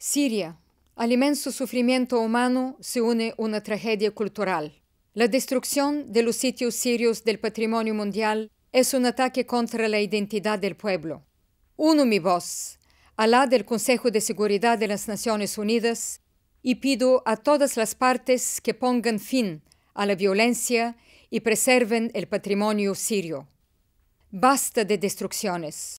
Siria. Al inmenso sufrimiento humano se une una tragedia cultural. La destrucción de los sitios sirios del patrimonio mundial es un ataque contra la identidad del pueblo. Uno mi voz, alá del Consejo de Seguridad de las Naciones Unidas, y pido a todas las partes que pongan fin a la violencia y preserven el patrimonio sirio. Basta de destrucciones.